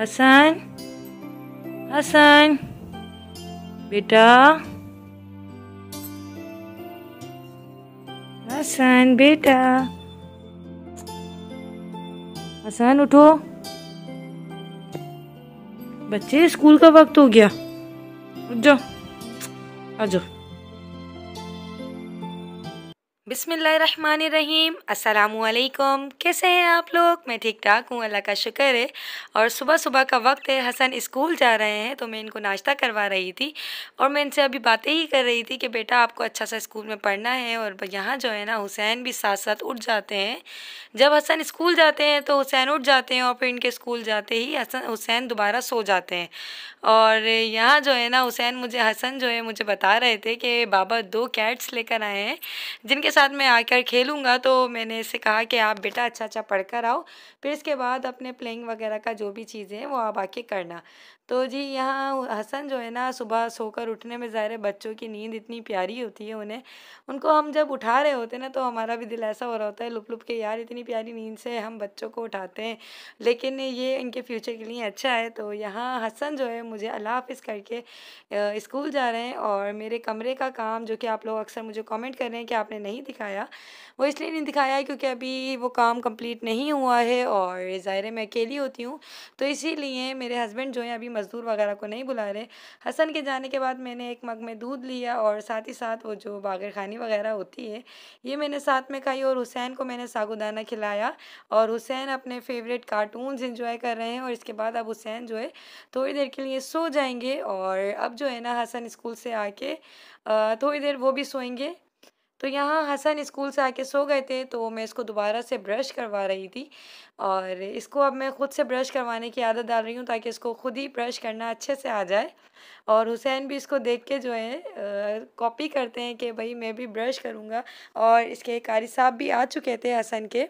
हसन हसन बेटा हसन बेटा हसन उठो बच्चे स्कूल का वक्त हो गया उठ जाओ आ जाओ बिसमीम असलकुम कैसे हैं आप लोग मैं ठीक ठाक हूँ अल्लाह का शुक्र है और सुबह सुबह का वक्त है हसन स्कूल जा रहे हैं तो मैं इनको नाश्ता करवा रही थी और मैं इनसे अभी बातें ही कर रही थी कि बेटा आपको अच्छा सा स्कूल में पढ़ना है और यहाँ जो है ना हुसैन भी साथ साथ उठ जाते हैं जब हसन स्कूल जाते हैं तो हुसैन उठ जाते हैं और फिर इनके स्कूल जाते ही हसन हुसैन दोबारा सो जाते हैं और यहाँ जो है ना हुसैन मुझे हसन जो है मुझे बता रहे थे कि बाबा दो कैट्स लेकर आए हैं जिनके साथ बाद मैं आकर खेलूँगा तो मैंने इसे कहा कि आप बेटा अच्छा अच्छा पढ़कर आओ फिर इसके बाद अपने प्लेइंग वगैरह का जो भी चीज़ें हैं वो आप आके करना तो जी यहाँ हसन जो है ना सुबह सोकर उठने में ज़ाहिर है बच्चों की नींद इतनी प्यारी होती है उन्हें उनको हम जब उठा रहे होते हैं ना तो हमारा भी दिल ऐसा हो रहा होता है लुप लुप के यार इतनी प्यारी नींद से हम बच्चों को उठाते हैं लेकिन ये इनके फ्यूचर के लिए अच्छा है तो यहाँ हसन जो है मुझे अलाफ़ हाफिज़ करके स्कूल जा रहे हैं और मेरे कमरे का काम जो कि आप लोग अक्सर मुझे कॉमेंट कर रहे हैं कि आपने नहीं दिखाया वो इसलिए नहीं दिखाया है क्योंकि अभी वो काम कम्प्लीट नहीं हुआ है और ज़ाहिर मैं अकेली होती हूँ तो इसी मेरे हस्बैंड जो है अभी मज़दूर वगैरह को नहीं बुला रहे हसन के जाने के बाद मैंने एक मग में दूध लिया और साथ ही साथ वो जो बागर खानी वगैरह होती है ये मैंने साथ में खाई और हुसैन को मैंने सागुदाना खिलाया और हुसैन अपने फेवरेट कार्टूनस इंजॉय कर रहे हैं और इसके बाद अब हुसैन जो है थोड़ी देर के लिए सो जाएंगे और अब जो है ना हसन स्कूल से आके थोड़ी देर वो भी सोएंगे तो यहाँ हसन स्कूल से आके सो गए थे तो मैं इसको दोबारा से ब्रश करवा रही थी और इसको अब मैं ख़ुद से ब्रश करवाने की आदत डाल रही हूँ ताकि इसको ख़ुद ही ब्रश करना अच्छे से आ जाए और हुसैन भी इसको देख के जो है कॉपी करते हैं कि भाई मैं भी ब्रश करूँगा और इसके कारी साहब भी आ चुके थे हसन के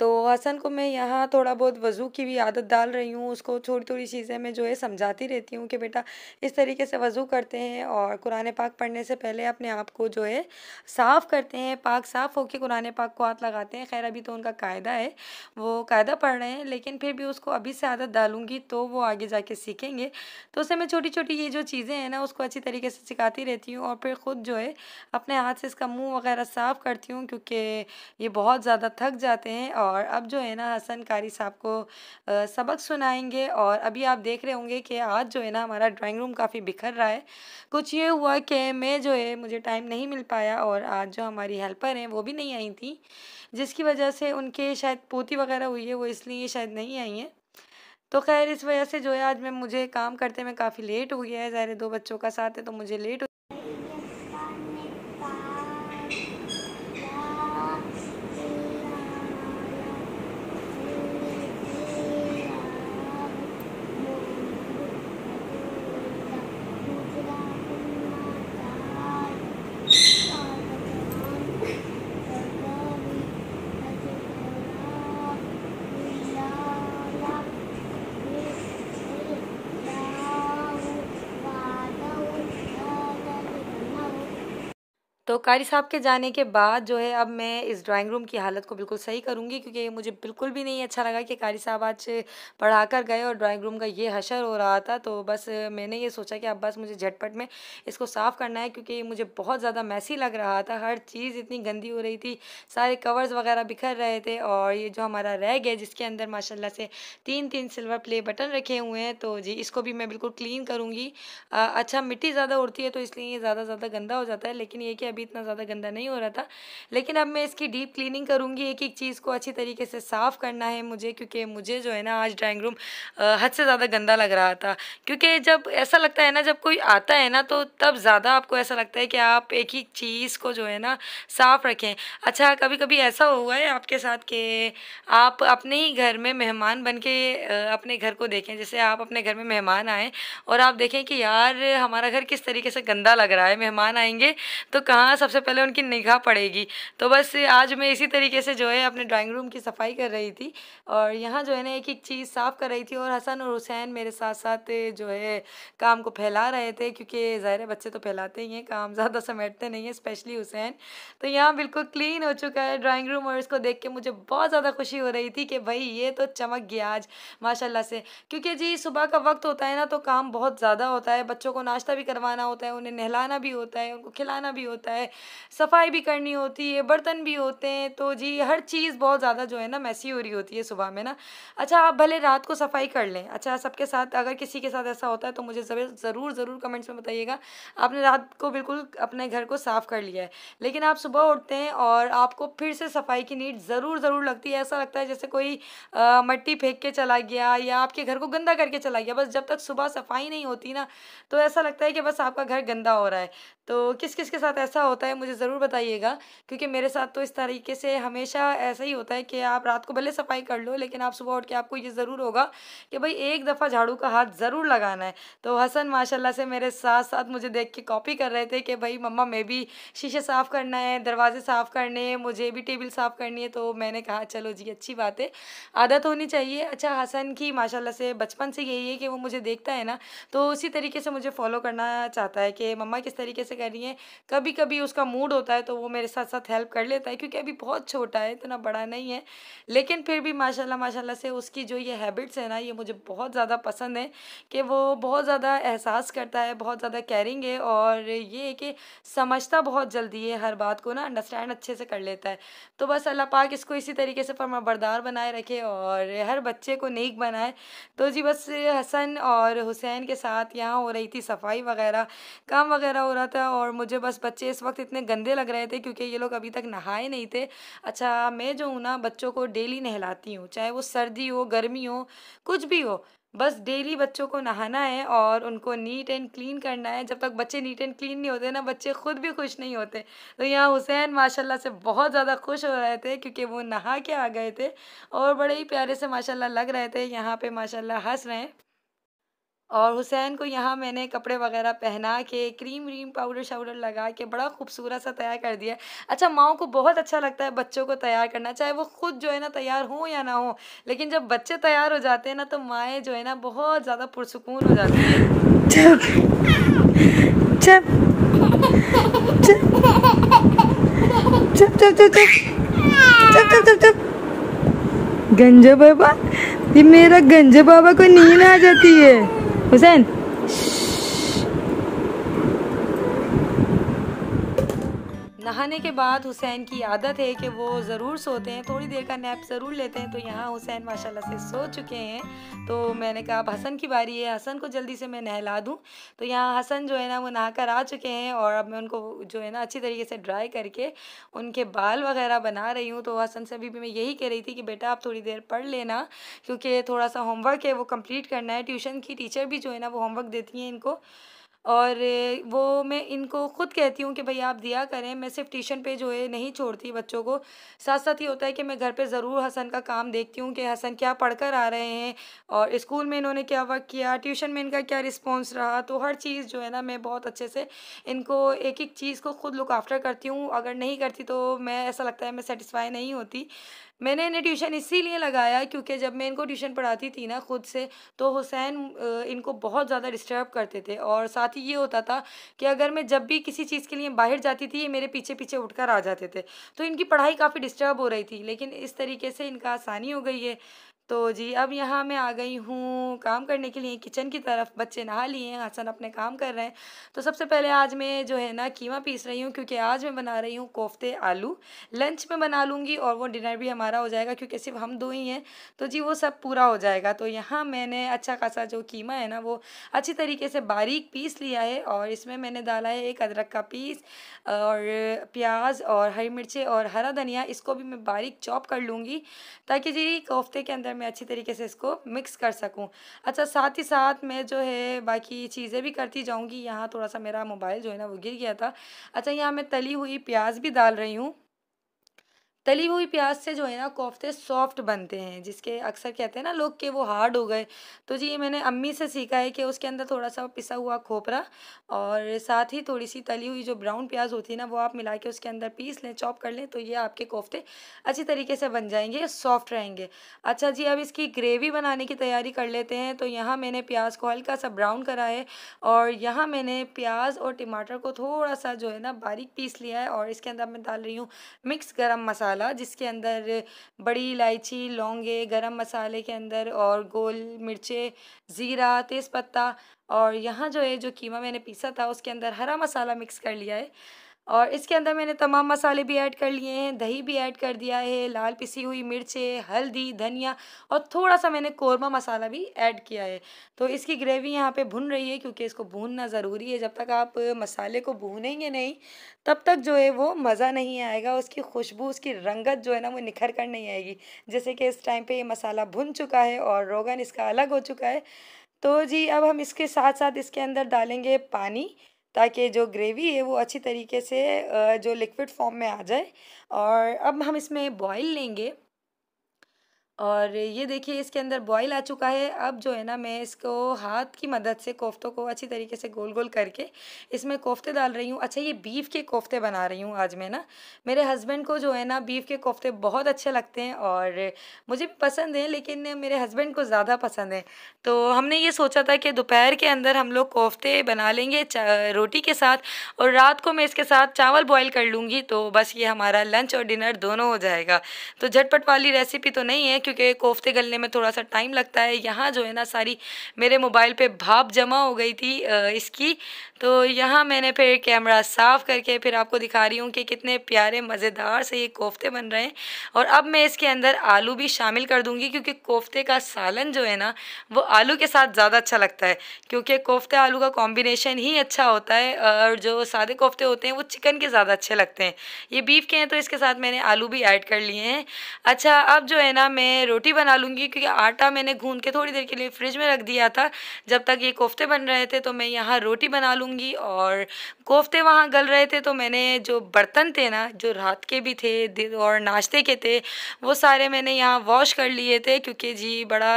तो हसन को मैं यहाँ थोड़ा बहुत वज़ू की भी आदत डाल रही हूँ उसको थोड़ी थोड़ी चीज़ें मैं जो है समझाती रहती हूँ कि बेटा इस तरीके से वज़ू करते हैं और कुरान पाक पढ़ने से पहले अपने आप को जो है साफ़ करते हैं पाक साफ़ होकर कुरान पाक को हाथ लगाते हैं खैर अभी तो उनका कायदा है वो कायदा पढ़ रहे हैं लेकिन फिर भी उसको अभी से आदत डालूँगी तो वो आगे जा सीखेंगे तो उसे मैं छोटी छोटी ये जो चीज़ें हैं ना उसको अच्छी तरीके से सिखाती रहती हूँ और फिर ख़ुद जो है अपने हाथ से इसका मुँह वगैरह साफ़ करती हूँ क्योंकि ये बहुत ज़्यादा थक जाते हैं और अब जो है ना हसन कारी साहब को सबक सुनाएंगे और अभी आप देख रहे होंगे कि आज जो है ना हमारा ड्राइंग रूम काफ़ी बिखर रहा है कुछ ये हुआ कि मैं जो है मुझे टाइम नहीं मिल पाया और आज जो हमारी हेल्पर हैं वो भी नहीं आई थी जिसकी वजह से उनके शायद पोती वगैरह हुई है वो इसलिए शायद नहीं आई हैं तो खैर इस वजह से जो है आज मैं मुझे काम करते में काफ़ी लेट हो गया है ज़ाहिर दो बच्चों का साथ है तो मुझे लेट तो कारी साहब के जाने के बाद जो है अब मैं इस ड्राइंग रूम की हालत को बिल्कुल सही करूँगी क्योंकि मुझे बिल्कुल भी नहीं अच्छा लगा कि कारी साहब आज पढ़ा कर गए और ड्राइंग रूम का ये हशर हो रहा था तो बस मैंने ये सोचा कि अब बस मुझे झटपट में इसको साफ़ करना है क्योंकि मुझे बहुत ज़्यादा मैसी लग रहा था हर चीज़ इतनी गंदी हो रही थी सारे कवर्स वगैरह बिखर रहे थे और ये जो हमारा रैग है जिसके अंदर माशाला से तीन तीन सिल्वर प्ले बटन रखे हुए हैं तो जी इसको भी मैं बिल्कुल क्लीन करूँगी अच्छा मिट्टी ज़्यादा उड़ती है तो इसलिए ये ज़्यादा ज़्यादा गंदा हो जाता है लेकिन ये कि अभी भी इतना ज़्यादा गंदा नहीं हो रहा था लेकिन अब मैं इसकी डीप क्लीनिंग करूँगी एक एक चीज़ को अच्छी तरीके से साफ़ करना है मुझे क्योंकि मुझे जो है ना आज ड्राइंग रूम हद से ज़्यादा गंदा लग रहा था क्योंकि जब ऐसा लगता है ना जब कोई आता है ना तो तब ज़्यादा आपको ऐसा लगता है कि आप एक ही चीज़ को जो है ना साफ़ रखें अच्छा कभी कभी ऐसा हुआ है आपके साथ कि आप अपने ही घर में मेहमान बन के अपने घर को देखें जैसे आप अपने घर में मेहमान आएँ और आप देखें कि यार हमारा घर किस तरीके से गंदा लग रहा है मेहमान आएंगे तो कहाँ वहाँ सबसे पहले उनकी निगाह पड़ेगी तो बस आज मैं इसी तरीके से जो है अपने ड्राइंग रूम की सफाई कर रही थी और यहाँ जो है ना एक एक चीज़ साफ़ कर रही थी और हसन और हुसैन मेरे साथ साथ जो है काम को फैला रहे थे क्योंकि ज़ाहिर बच्चे तो फैलाते ही हैं काम ज़्यादा समेटते नहीं हैं स्पेशली हुसैन तो यहाँ बिल्कुल क्लीन हो चुका है ड्राइंग रूम और इसको देख के मुझे बहुत ज़्यादा खुशी हो रही थी कि भाई ये तो चमक गया आज माशाला से क्योंकि जी सुबह का वक्त होता है ना तो काम बहुत ज़्यादा होता है बच्चों को नाश्ता भी करवाना होता है उन्हें नहलाना भी होता है उनको खिलाना भी होता है है सफाई भी करनी होती है बर्तन भी होते हैं तो जी हर चीज़ बहुत ज़्यादा जो है ना मैसी हो रही होती है सुबह में ना अच्छा आप भले रात को सफाई कर लें अच्छा सबके साथ अगर किसी के साथ ऐसा होता है तो मुझे ज़रूर ज़रूर कमेंट्स में बताइएगा आपने रात को बिल्कुल अपने घर को साफ़ कर लिया है लेकिन आप सुबह उठते हैं और आपको फिर से सफाई की नीड ज़रूर ज़रूर लगती है ऐसा लगता है जैसे कोई मट्टी फेंक के चला गया या आपके घर को गंदा करके चला गया बस जब तक सुबह सफाई नहीं होती ना तो ऐसा लगता है कि बस आपका घर गंदा हो रहा है तो किस किस के साथ ऐसा होता है मुझे ज़रूर बताइएगा क्योंकि मेरे साथ तो इस तरीके से हमेशा ऐसा ही होता है कि आप रात को भले सफाई कर लो लेकिन आप सुबह उठ के आपको ये ज़रूर होगा कि भाई एक दफ़ा झाड़ू का हाथ ज़रूर लगाना है तो हसन माशाल्लाह से मेरे साथ साथ मुझे देख के कॉपी कर रहे थे कि भाई मम्मा मैं भी शीशे साफ़ करना है दरवाजे साफ़ करने हैं मुझे भी टेबल साफ़ करनी है तो मैंने कहा चलो जी अच्छी बात है आदत होनी चाहिए अच्छा हसन की माशाला से बचपन से यही है कि वो मुझे देखता है ना तो उसी तरीके से मुझे फॉलो करना चाहता है कि मम्मा किस तरीके से से कह रही हैं कभी कभी उसका मूड होता है तो वो मेरे साथ साथ हेल्प कर लेता है क्योंकि अभी बहुत छोटा है इतना बड़ा नहीं है लेकिन फिर भी माशाल्लाह माशाल्लाह से उसकी जो ये हैबिट्स है ना ये मुझे बहुत ज़्यादा पसंद है कि वो बहुत ज़्यादा एहसास करता है बहुत ज़्यादा कैरिंग है और ये है कि समझता बहुत जल्दी है हर बात को ना अंडरस्टैंड अच्छे से कर लेता है तो बस अल्लाह पाक इसको इसी तरीके से फरमा बरदार बनाए रखे और हर बच्चे को नेक बनाए तो जी बस हसन और हुसैन के साथ यहाँ हो रही थी सफाई वगैरह काम वगैरह हो रहा था था और मुझे बस बच्चे इस वक्त इतने गंदे लग रहे थे क्योंकि ये लोग अभी तक नहाए नहीं थे अच्छा मैं जो हूँ ना बच्चों को डेली नहलाती हूँ चाहे वो सर्दी हो गर्मी हो कुछ भी हो बस डेली बच्चों को नहाना है और उनको नीट एंड क्लीन करना है जब तक बच्चे नीट एंड क्लीन नहीं होते ना बच्चे खुद भी खुश नहीं होते तो यहाँ हुसैन माशाल्लाह से बहुत ज़्यादा खुश हो रहे थे क्योंकि वो नहा के आ गए थे और बड़े ही प्यारे से माशाल्लाह लग रहे थे यहाँ पे माशाल्लाह हंस रहे हैं और हुसैन को यहाँ मैंने कपड़े वगैरह पहना के क्रीम व्रीम पाउडर शाउडर लगा के बड़ा खूबसूरत सा तैयार कर दिया अच्छा माओ को बहुत अच्छा लगता है बच्चों को तैयार करना चाहे वो खुद जो है ना तैयार हो या ना हो लेकिन जब बच्चे तैयार हो जाते हैं ना तो माएँ जो है ना बहुत ज़्यादा पुरसकून हो जाती है बाबा ये मेरा गंजे बाबा को नींद आ जाती है Hussein! नहाने के बाद हुसैन की आदत है कि वो ज़रूर सोते हैं थोड़ी देर का नैप ज़रूर लेते हैं तो यहाँ हुसैन माशाल्लाह से सो चुके हैं तो मैंने कहा अब हसन की बारी है हसन को जल्दी से मैं नहला दूँ तो यहाँ हसन जो है ना वो नहा कर आ चुके हैं और अब मैं उनको जो है ना अच्छी तरीके से ड्राई करके उनके बाल वगैरह बना रही हूँ तो हसन से भी मैं यही कह रही थी कि बेटा आप थोड़ी देर पढ़ लेना क्योंकि थोड़ा सा होमवर्क है वो कम्प्लीट करना है ट्यूशन की टीचर भी जो है ना वो होमवर्क देती हैं इनको और वो मैं इनको ख़ुद कहती हूँ कि भैया आप दिया करें मैं सिर्फ ट्यूशन पे जो है नहीं छोड़ती बच्चों को साथ साथ ही होता है कि मैं घर पे ज़रूर हसन का काम देखती हूँ कि हसन क्या पढ़ कर आ रहे हैं और स्कूल में इन्होंने क्या वर्क किया ट्यूशन में इनका क्या रिस्पॉन्स रहा तो हर चीज़ जो है ना मैं बहुत अच्छे से इनको एक एक चीज़ को ख़ुद लुक आफ्टर करती हूँ अगर नहीं करती तो मैं ऐसा लगता है मैं सेटिसफाई नहीं होती मैंने इन्हें ट्यूशन इसीलिए लगाया क्योंकि जब मैं इनको ट्यूशन पढ़ाती थी ना ख़ुद से तो हुसैन इनको बहुत ज़्यादा डिस्टर्ब करते थे और साथ ही ये होता था कि अगर मैं जब भी किसी चीज़ के लिए बाहर जाती थी ये मेरे पीछे पीछे उठ आ जाते थे तो इनकी पढ़ाई काफ़ी डिस्टर्ब हो रही थी लेकिन इस तरीके से इनका आसानी हो गई है तो जी अब यहाँ मैं आ गई हूँ काम करने के लिए किचन की तरफ बच्चे नहा लिए हैं हसन अपने काम कर रहे हैं तो सबसे पहले आज मैं जो है ना कीमा पीस रही हूँ क्योंकि आज मैं बना रही हूँ कोफ्ते आलू लंच में बना लूँगी और वो डिनर भी हमारा हो जाएगा क्योंकि सिर्फ हम दो ही हैं तो जी वो सब पूरा हो जाएगा तो यहाँ मैंने अच्छा खासा जो कीमा है ना वो अच्छी तरीके से बारीक पीस लिया है और इसमें मैंने डाला है एक अदरक का पीस और प्याज और हरी मिर्चें और हरा धनिया इसको भी मैं बारीक चॉप कर लूँगी ताकि जी कोफ्ते के अंदर मैं अच्छी तरीके से इसको मिक्स कर सकूँ अच्छा साथ ही साथ मैं जो है बाकी चीज़ें भी करती जाऊँगी यहाँ थोड़ा सा मेरा मोबाइल जो है ना वो गिर गया था अच्छा यहाँ मैं तली हुई प्याज भी डाल रही हूँ तली हुई प्याज से जो है ना कोफ्ते सॉफ्ट बनते हैं जिसके अक्सर कहते हैं ना लोग के वो हार्ड हो गए तो जी ये मैंने अम्मी से सीखा है कि उसके अंदर थोड़ा सा पिसा हुआ खोपरा और साथ ही थोड़ी सी तली हुई जो ब्राउन प्याज होती है ना वो आप मिला के उसके अंदर पीस लें चॉप कर लें तो ये आपके कोफ्ते अच्छी तरीके से बन जाएंगे सॉफ्ट रहेंगे अच्छा जी अब इसकी ग्रेवी बनाने की तैयारी कर लेते हैं तो यहाँ मैंने प्याज को हल्का सा ब्राउन करा है और यहाँ मैंने प्याज और टमाटर को थोड़ा सा जो है ना बारीक पीस लिया है और इसके अंदर मैं डाल रही हूँ मिक्स गर्म मसाला मसाला जिसके अंदर बड़ी इलायची लौंगे गरम मसाले के अंदर और गोल मिर्चे ज़ीरा तेज़पत्ता और यहाँ जो है जो कीमा मैंने पीसा था उसके अंदर हरा मसाला मिक्स कर लिया है और इसके अंदर मैंने तमाम मसाले भी ऐड कर लिए हैं दही भी ऐड कर दिया है लाल पिसी हुई मिर्चें हल्दी धनिया और थोड़ा सा मैंने कौरमा मसाला भी ऐड किया है तो इसकी ग्रेवी यहाँ पे भुन रही है क्योंकि इसको भूनना ज़रूरी है जब तक आप मसाले को भूनेंगे नहीं तब तक जो है वो मज़ा नहीं आएगा उसकी खुशबू उसकी रंगत जो है ना वो निखर कर नहीं आएगी जैसे कि इस टाइम पर ये मसाला भुन चुका है और रोगन इसका अलग हो चुका है तो जी अब हम इसके साथ साथ इसके अंदर डालेंगे पानी ताकि जो ग्रेवी है वो अच्छी तरीके से जो लिक्विड फॉर्म में आ जाए और अब हम इसमें बॉईल लेंगे और ये देखिए इसके अंदर बॉईल आ चुका है अब जो है ना मैं इसको हाथ की मदद से कोफ्तों को अच्छी तरीके से गोल गोल करके इसमें कोफ्ते डाल रही हूँ अच्छा ये बीफ के कोफ्ते बना रही हूँ आज मैं ना मेरे हस्बैंड को जो है ना बीफ के कोफ्ते बहुत अच्छे लगते हैं और मुझे भी पसंद हैं लेकिन मेरे हस्बैंड को ज़्यादा पसंद है तो हमने ये सोचा था कि दोपहर के अंदर हम लोग कोफ्ते बना लेंगे रोटी के साथ और रात को मैं इसके साथ चावल बॉयल कर लूँगी तो बस ये हमारा लंच और डिनर दोनों हो जाएगा तो झटपट वाली रेसिपी तो नहीं है क्योंकि क्योंकि कोफ्ते गलने में थोड़ा सा टाइम लगता है यहाँ जो है ना सारी मेरे मोबाइल पे भाप जमा हो गई थी इसकी तो यहाँ मैंने फिर कैमरा साफ़ करके फिर आपको दिखा रही हूँ कि कितने प्यारे मज़ेदार से ये कोफ्ते बन रहे हैं और अब मैं इसके अंदर आलू भी शामिल कर दूँगी क्योंकि कोफ्ते का सालन जो है ना वो आलू के साथ ज़्यादा अच्छा लगता है क्योंकि कोफ्ते आलू का कॉम्बिनेशन ही अच्छा होता है और जो सादे कोफ्ते होते हैं वो चिकन के ज़्यादा अच्छे लगते हैं ये बीफ के हैं तो इसके साथ मैंने आलू भी ऐड कर लिए हैं अच्छा अब जो है ना मैं मैं रोटी बना लूँगी क्योंकि आटा मैंने घून के थोड़ी देर के लिए फ्रिज में रख दिया था जब तक ये कोफ्ते बन रहे थे तो मैं यहाँ रोटी बना लूँगी और कोफ्ते वहाँ गल रहे थे तो मैंने जो बर्तन थे ना जो रात के भी थे और नाश्ते के थे वो सारे मैंने यहाँ वॉश कर लिए थे क्योंकि जी बड़ा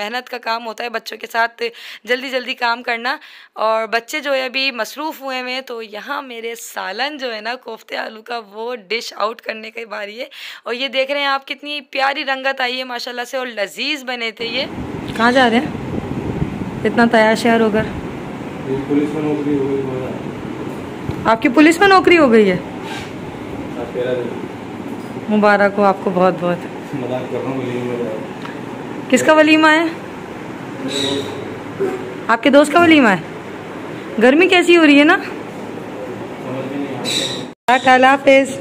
मेहनत का काम होता है बच्चों के साथ जल्दी जल्दी काम करना और बच्चे जो है अभी मसरूफ़ हुए हुए हैं तो यहाँ मेरे सालन जो है ना कोफ्ते आलू का वो डिश आउट करने के बारी है और ये देख रहे हैं आप कितनी प्यारी रंगत आई है माशाल्लाह से और लजीज बने थे ये कहाँ जा रहे हैं इतना तैयार शहर होकर आपकी पुलिस में नौकरी हो गई है मुबारक हो आपको बहुत बहुत किसका वलीमा है आपके दोस्त का वलीमा है गर्मी कैसी हो रही है ना अल्लाह हाफिज़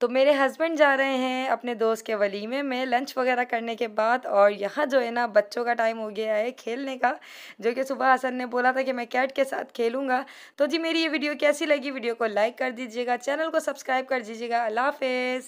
तो मेरे हस्बैंड जा रहे हैं अपने दोस्त के वलीमे में लंच वगैरह करने के बाद और यहाँ जो है ना बच्चों का टाइम हो गया है खेलने का जो कि सुबह हसन ने बोला था कि मैं कैट के साथ खेलूँगा तो जी मेरी ये वीडियो कैसी लगी वीडियो को लाइक कर दीजिएगा चैनल को सब्सक्राइब कर दीजिएगा अल्लाह हाफिज़